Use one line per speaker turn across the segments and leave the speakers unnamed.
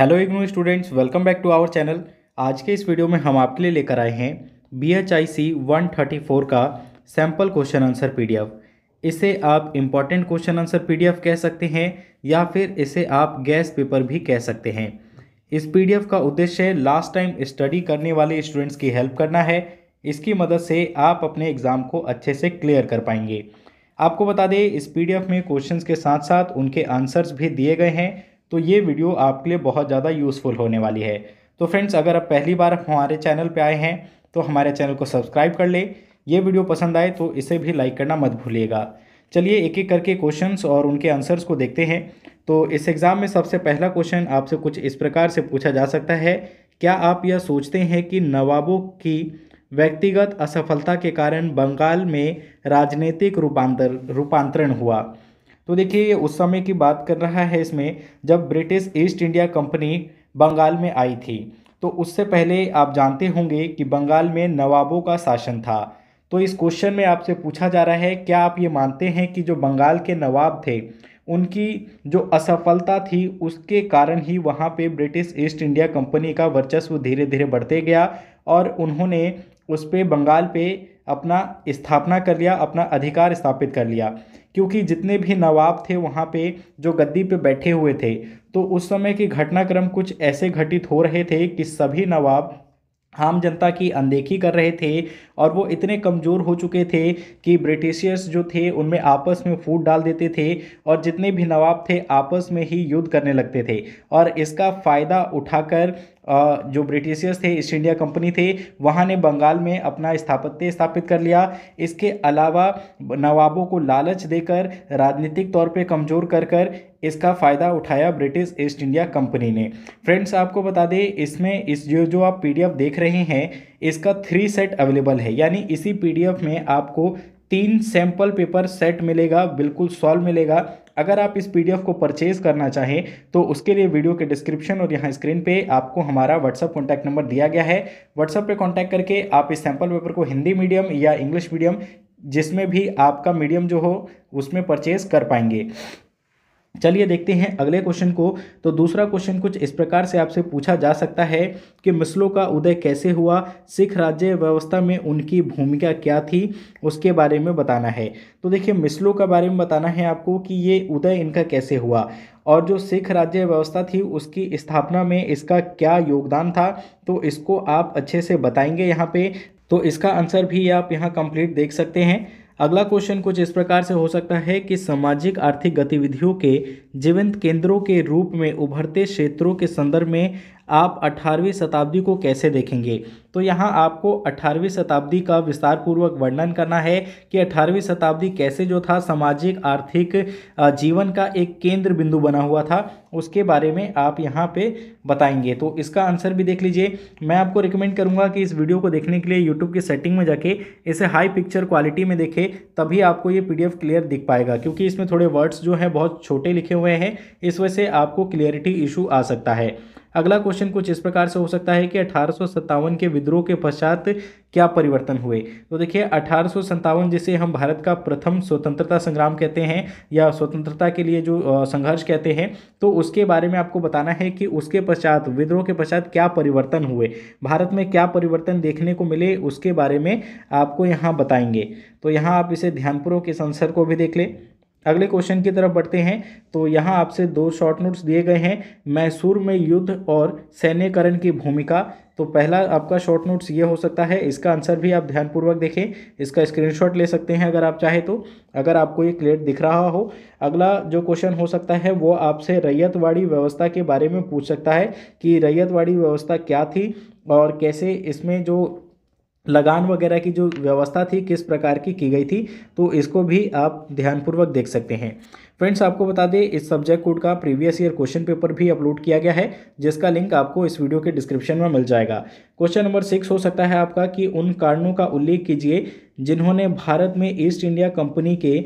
hello IGNOU students welcome back to our channel आज के इस वीडियो में हम आपके लिए लेकर आए हैं B H I C one thirty four का sample question answer P D F इसे आप important question answer P D F कह सकते हैं या फिर इसे आप गैस पेपर भी कह सकते हैं इस पी डी एफ का उद्देश्य लास्ट टाइम स्टडी करने वाले स्टूडेंट्स की हेल्प करना है इसकी मदद से आप अपने एग्ज़ाम को अच्छे से क्लियर कर पाएंगे आपको बता दें इस पी डी एफ में क्वेश्चन के साथ साथ उनके आंसर्स भी दिए गए हैं तो ये वीडियो आपके लिए बहुत ज़्यादा यूज़फुल होने वाली है तो फ्रेंड्स अगर आप पहली बार हमारे चैनल पर आए हैं तो हमारे चैनल को सब्सक्राइब कर ले ये वीडियो पसंद आए तो इसे भी लाइक करना मत भूलिएगा चलिए एक एक करके क्वेश्चंस और उनके आंसर्स को देखते हैं तो इस एग्ज़ाम में सबसे पहला क्वेश्चन आपसे कुछ इस प्रकार से पूछा जा सकता है क्या आप यह सोचते हैं कि नवाबों की व्यक्तिगत असफलता के कारण बंगाल में राजनीतिक रूपांतर रूपांतरण हुआ तो देखिए ये उस समय की बात कर रहा है इसमें जब British East India company Bengal में आई थी तो उससे पहले आप जानते होंगे कि बंगाल में नवाबों का शासन था तो इस क्वेश्चन में आपसे पूछा जा रहा है क्या आप ये मानते हैं कि जो बंगाल के नवाब थे उनकी जो असफलता थी उसके कारण ही वहाँ पे ब्रिटिश ईस्ट इंडिया कंपनी का वर्चस्व धीरे धीरे बढ़ते गया और उन्होंने उस पर बंगाल पे अपना स्थापना कर लिया अपना अधिकार स्थापित कर लिया क्योंकि जितने भी नवाब थे वहाँ पे जो गद्दी पे बैठे हुए थे तो उस समय के घटनाक्रम कुछ ऐसे घटित हो रहे थे कि सभी नवाब आम जनता की अनदेखी कर रहे थे और वो इतने कमज़ोर हो चुके थे कि ब्रिटिशियर्स जो थे उनमें आपस में फूट डाल देते थे और जितने भी नवाब थे आपस में ही युद्ध करने लगते थे और इसका फ़ायदा उठाकर जो ब्रिटिशियर्स थे ईस्ट इंडिया कंपनी थे वहाँ ने बंगाल में अपना स्थापत्य स्थापित कर लिया इसके अलावा नवाबों को लालच देकर राजनीतिक तौर पे कमज़ोर कर कर इसका फ़ायदा उठाया ब्रिटिश ईस्ट इंडिया कंपनी ने फ्रेंड्स आपको बता दें इसमें इस जो जो आप पीडीएफ देख रहे हैं इसका थ्री सेट अवेलेबल है यानी इसी पी में आपको तीन सैम्पल पेपर सेट मिलेगा बिल्कुल सॉल्व मिलेगा अगर आप इस पीडीएफ को परचेज़ करना चाहें तो उसके लिए वीडियो के डिस्क्रिप्शन और यहाँ स्क्रीन पे आपको हमारा व्हाट्सअप कॉन्टैक्ट नंबर दिया गया है व्हाट्सअप पे कॉन्टैक्ट करके आप इस सैम्पल पेपर को हिंदी मीडियम या इंग्लिश मीडियम जिसमें भी आपका मीडियम जो हो उसमें परचेज़ कर पाएंगे चलिए देखते हैं अगले क्वेश्चन को तो दूसरा क्वेश्चन कुछ इस प्रकार से आपसे पूछा जा सकता है कि मिसलों का उदय कैसे हुआ सिख राज्य व्यवस्था में उनकी भूमिका क्या थी उसके बारे में बताना है तो देखिए मिसलों का बारे में बताना है आपको कि ये उदय इनका कैसे हुआ और जो सिख राज्य व्यवस्था थी उसकी स्थापना में इसका क्या योगदान था तो इसको आप अच्छे से बताएंगे यहाँ पे तो इसका आंसर भी आप यहाँ कंप्लीट देख सकते हैं अगला क्वेश्चन कुछ इस प्रकार से हो सकता है कि सामाजिक आर्थिक गतिविधियों के जीवंत केंद्रों के रूप में उभरते क्षेत्रों के संदर्भ में आप 18वीं शताब्दी को कैसे देखेंगे तो यहाँ आपको 18वीं शताब्दी का विस्तारपूर्वक वर्णन करना है कि 18वीं शताब्दी कैसे जो था सामाजिक आर्थिक जीवन का एक केंद्र बिंदु बना हुआ था उसके बारे में आप यहाँ पे बताएंगे तो इसका आंसर भी देख लीजिए मैं आपको रिकमेंड करूँगा कि इस वीडियो को देखने के लिए यूट्यूब की सेटिंग में जाके इसे हाई पिक्चर क्वालिटी में देखे तभी आपको ये पी क्लियर दिख पाएगा क्योंकि इसमें थोड़े वर्ड्स जो हैं बहुत छोटे लिखे हुए हैं इस वजह से आपको क्लियरिटी इशू आ सकता है अगला क्वेश्चन कुछ इस प्रकार से हो सकता है कि अठारह के विद्रोह विद्रोह के पश्चात क्या परिवर्तन हुए तो देखिए अठारह जिसे हम भारत का प्रथम स्वतंत्रता संग्राम कहते हैं या स्वतंत्रता के लिए जो संघर्ष कहते हैं तो उसके बारे में आपको बताना है कि उसके पश्चात विद्रोह के पश्चात क्या परिवर्तन हुए भारत में क्या परिवर्तन देखने को मिले उसके बारे में आपको यहाँ बताएंगे तो यहाँ आप इसे ध्यानपूर्वक इस अंसर को भी देख लें अगले क्वेश्चन की तरफ बढ़ते हैं तो यहाँ आपसे दो शॉर्ट नोट्स दिए गए हैं मैसूर में युद्ध और सैन्यकरण की भूमिका तो पहला आपका शॉर्ट नोट्स ये हो सकता है इसका आंसर भी आप ध्यानपूर्वक देखें इसका स्क्रीनशॉट ले सकते हैं अगर आप चाहें तो अगर आपको ये क्लियर दिख रहा हो अगला जो क्वेश्चन हो सकता है वो आपसे रैयतवाड़ी व्यवस्था के बारे में पूछ सकता है कि रैयतवाड़ी व्यवस्था क्या थी और कैसे इसमें जो लगान वगैरह की जो व्यवस्था थी किस प्रकार की की गई थी तो इसको भी आप ध्यानपूर्वक देख सकते हैं फ्रेंड्स आपको बता दें इस सब्जेक्ट कोड का प्रीवियस ईयर क्वेश्चन पेपर भी अपलोड किया गया है जिसका लिंक आपको इस वीडियो के डिस्क्रिप्शन में मिल जाएगा क्वेश्चन नंबर सिक्स हो सकता है आपका कि उन कारणों का उल्लेख कीजिए जिन्होंने भारत में ईस्ट इंडिया कंपनी के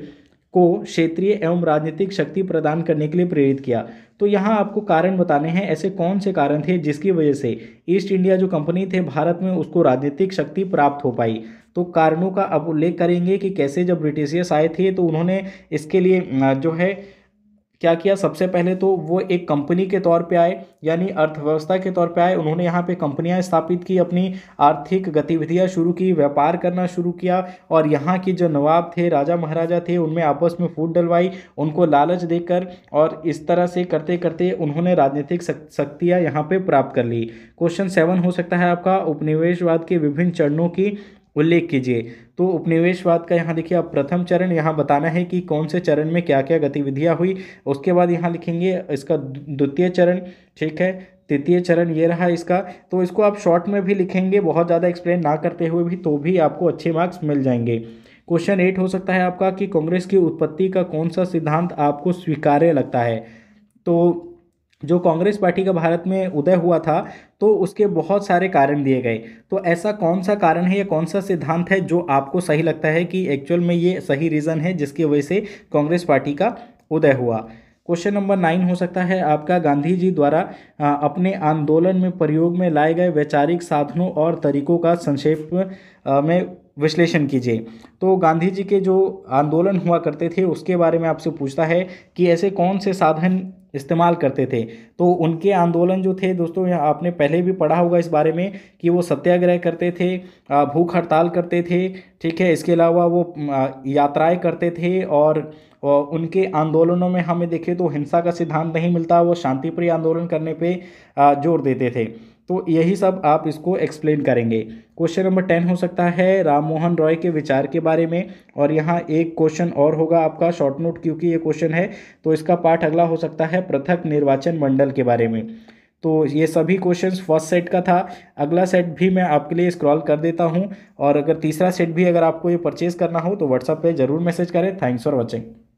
को क्षेत्रीय एवं राजनीतिक शक्ति प्रदान करने के लिए प्रेरित किया तो यहाँ आपको कारण बताने हैं ऐसे कौन से कारण थे जिसकी वजह से ईस्ट इंडिया जो कंपनी थे भारत में उसको राजनीतिक शक्ति प्राप्त हो पाई तो कारणों का अब उल्लेख करेंगे कि कैसे जब ब्रिटिशियर्स आए थे तो उन्होंने इसके लिए जो है क्या किया सबसे पहले तो वो एक कंपनी के तौर पे आए यानी अर्थव्यवस्था के तौर पे आए उन्होंने यहाँ पे कंपनियाँ स्थापित की अपनी आर्थिक गतिविधियाँ शुरू की व्यापार करना शुरू किया और यहाँ के जो नवाब थे राजा महाराजा थे उनमें आपस में फूट डलवाई उनको लालच देकर और इस तरह से करते करते उन्होंने राजनीतिक शक्तियाँ यहाँ पर प्राप्त कर ली क्वेश्चन सेवन हो सकता है आपका उपनिवेशवाद के विभिन्न चरणों की उल्लेख कीजिए तो उपनिवेशवाद का यहाँ देखिए आप प्रथम चरण यहाँ बताना है कि कौन से चरण में क्या क्या गतिविधियाँ हुई उसके बाद यहाँ लिखेंगे इसका द्वितीय चरण ठीक है तृतीय चरण ये रहा इसका तो इसको आप शॉर्ट में भी लिखेंगे बहुत ज़्यादा एक्सप्लेन ना करते हुए भी तो भी आपको अच्छे मार्क्स मिल जाएंगे क्वेश्चन एट हो सकता है आपका कि कांग्रेस की उत्पत्ति का कौन सा सिद्धांत आपको स्वीकार्य लगता है तो जो कांग्रेस पार्टी का भारत में उदय हुआ था तो उसके बहुत सारे कारण दिए गए तो ऐसा कौन सा कारण है या कौन सा सिद्धांत है जो आपको सही लगता है कि एक्चुअल में ये सही रीज़न है जिसकी वजह से कांग्रेस पार्टी का उदय हुआ क्वेश्चन नंबर नाइन हो सकता है आपका गांधी जी द्वारा अपने आंदोलन में प्रयोग में लाए गए वैचारिक साधनों और तरीकों का संक्षेप में विश्लेषण कीजिए तो गांधी जी के जो आंदोलन हुआ करते थे उसके बारे में आपसे पूछता है कि ऐसे कौन से साधन इस्तेमाल करते थे तो उनके आंदोलन जो थे दोस्तों आपने पहले भी पढ़ा होगा इस बारे में कि वो सत्याग्रह करते थे भूख हड़ताल करते थे ठीक है इसके अलावा वो यात्राएं करते थे और उनके आंदोलनों में हमें देखें तो हिंसा का सिद्धांत नहीं मिलता वो शांतिप्रिय आंदोलन करने पे जोर देते थे तो यही सब आप इसको एक्सप्लेन करेंगे क्वेश्चन नंबर टेन हो सकता है राम मोहन रॉय के विचार के बारे में और यहाँ एक क्वेश्चन और होगा आपका शॉर्ट नोट क्योंकि ये क्वेश्चन है तो इसका पार्ट अगला हो सकता है पृथक निर्वाचन मंडल के बारे में तो ये सभी क्वेश्चंस फर्स्ट सेट का था अगला सेट भी मैं आपके लिए स्क्रॉल कर देता हूँ और अगर तीसरा सेट भी अगर आपको ये परचेज़ करना हो तो व्हाट्सअप पर ज़रूर मैसेज करें थैंक्स फॉर वॉचिंग